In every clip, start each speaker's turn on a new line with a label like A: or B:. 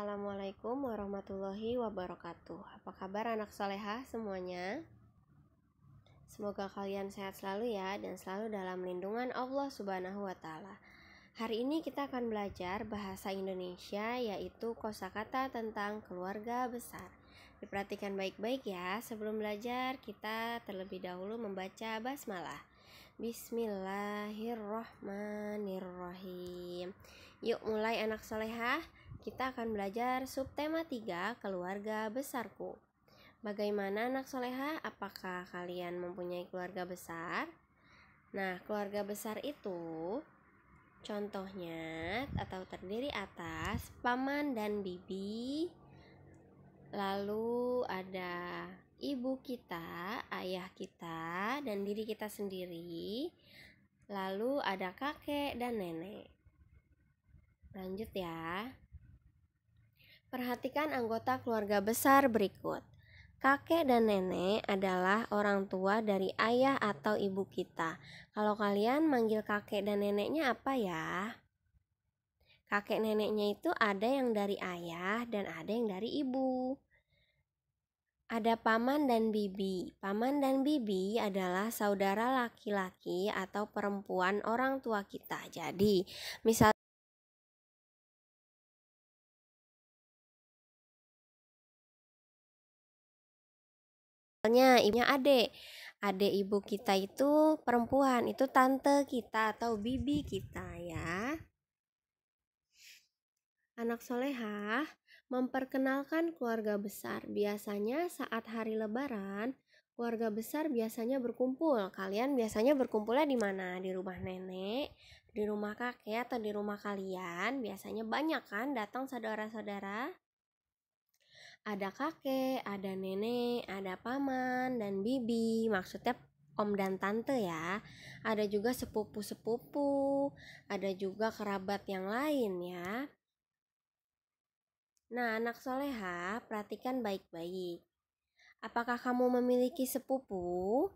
A: Assalamualaikum warahmatullahi wabarakatuh. Apa kabar anak soleha semuanya? Semoga kalian sehat selalu ya dan selalu dalam lindungan Allah Subhanahu wa taala. Hari ini kita akan belajar bahasa Indonesia yaitu kosakata tentang keluarga besar. Diperhatikan baik-baik ya. Sebelum belajar, kita terlebih dahulu membaca basmalah. Bismillahirrahmanirrahim. Yuk mulai anak solehah. Kita akan belajar subtema 3 keluarga besarku. Bagaimana anak soleha? Apakah kalian mempunyai keluarga besar? Nah, keluarga besar itu contohnya atau terdiri atas paman dan bibi, lalu ada ibu kita, ayah kita, dan diri kita sendiri. Lalu ada kakek dan nenek. Lanjut ya. Perhatikan anggota keluarga besar berikut. Kakek dan nenek adalah orang tua dari ayah atau ibu kita. Kalau kalian manggil kakek dan neneknya apa ya? Kakek neneknya itu ada yang dari ayah dan ada yang dari ibu. Ada paman dan bibi. Paman dan bibi adalah saudara laki-laki atau perempuan orang tua kita. Jadi, misal misalnya ibunya ade ade ibu kita itu perempuan itu tante kita atau bibi kita ya anak soleha memperkenalkan keluarga besar biasanya saat hari lebaran keluarga besar biasanya berkumpul kalian biasanya berkumpulnya di mana di rumah nenek di rumah kakek atau di rumah kalian biasanya banyak kan datang saudara-saudara ada kakek, ada nenek, ada paman dan bibi, maksudnya om dan tante ya. Ada juga sepupu-sepupu, ada juga kerabat yang lain ya. Nah, anak soleha, perhatikan baik-baik. Apakah kamu memiliki sepupu?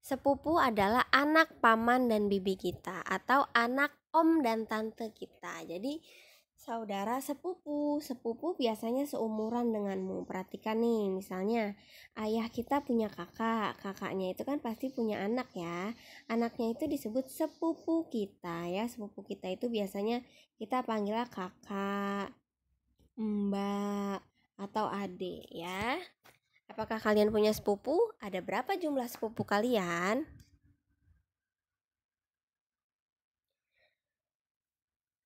A: Sepupu adalah anak paman dan bibi kita atau anak om dan tante kita. Jadi, Saudara sepupu, sepupu biasanya seumuran denganmu. Perhatikan nih, misalnya ayah kita punya kakak, kakaknya itu kan pasti punya anak ya. Anaknya itu disebut sepupu kita ya. Sepupu kita itu biasanya kita panggilnya kakak, mbak, atau adik ya. Apakah kalian punya sepupu? Ada berapa jumlah sepupu kalian?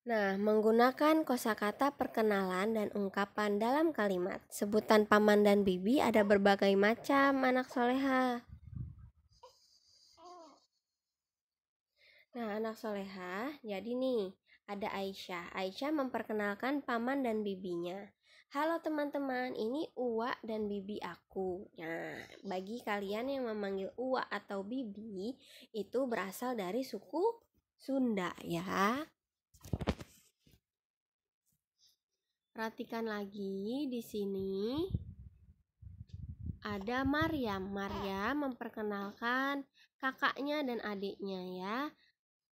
A: Nah, menggunakan kosakata perkenalan dan ungkapan dalam kalimat. Sebutan paman dan bibi ada berbagai macam, anak soleha. Nah, anak soleha, jadi nih, ada Aisyah. Aisyah memperkenalkan paman dan bibinya. Halo teman-teman, ini Uwa dan Bibi aku. Nah, bagi kalian yang memanggil Uwa atau Bibi, itu berasal dari suku Sunda ya. Perhatikan lagi di sini ada Maria. Maria memperkenalkan kakaknya dan adiknya ya.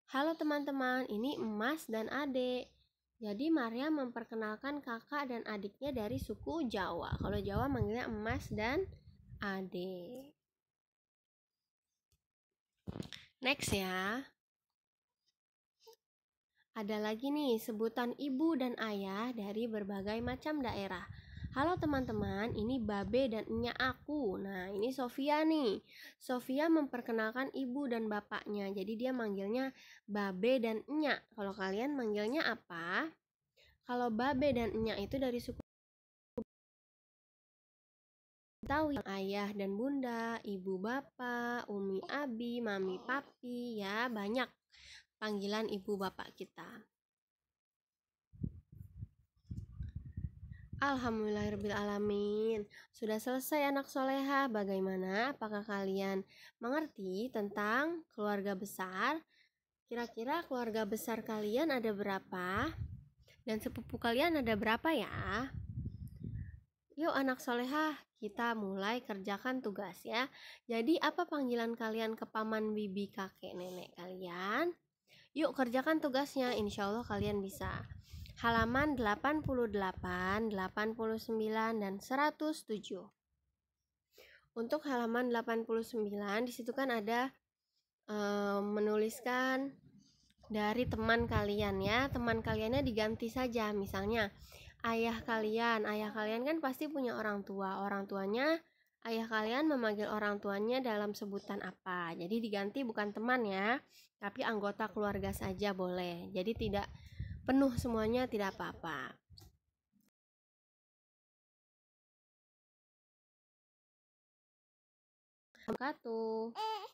A: Halo teman-teman, ini emas dan adik. Jadi Maria memperkenalkan kakak dan adiknya dari suku Jawa. Kalau Jawa manggilnya emas dan adik. Next ya. Ada lagi nih sebutan ibu dan ayah dari berbagai macam daerah. Halo teman-teman, ini Babe dan Enya aku. Nah, ini Sofia nih. Sofia memperkenalkan ibu dan bapaknya. Jadi dia manggilnya Babe dan Enya. Kalau kalian manggilnya apa? Kalau Babe dan Enya itu dari suku Tahu ayah dan bunda, ibu bapak, umi abi, mami papi, ya banyak panggilan ibu bapak kita. Alhamdulillahirrahmanirrahim Sudah selesai anak soleha Bagaimana? Apakah kalian mengerti tentang keluarga besar? Kira-kira keluarga besar kalian ada berapa? Dan sepupu kalian ada berapa ya? Yuk anak soleha kita mulai kerjakan tugas ya Jadi apa panggilan kalian ke paman bibi kakek nenek kalian? Yuk kerjakan tugasnya, insya Allah kalian bisa. Halaman 88, 89, dan 107. Untuk halaman 89, disitu kan ada e, menuliskan dari teman kalian ya. Teman kaliannya diganti saja, misalnya ayah kalian. Ayah kalian kan pasti punya orang tua. Orang tuanya ayah kalian memanggil orang tuanya dalam sebutan apa. Jadi diganti bukan teman ya, tapi anggota keluarga saja boleh. Jadi tidak penuh semuanya tidak apa-apa. Assalamualaikum.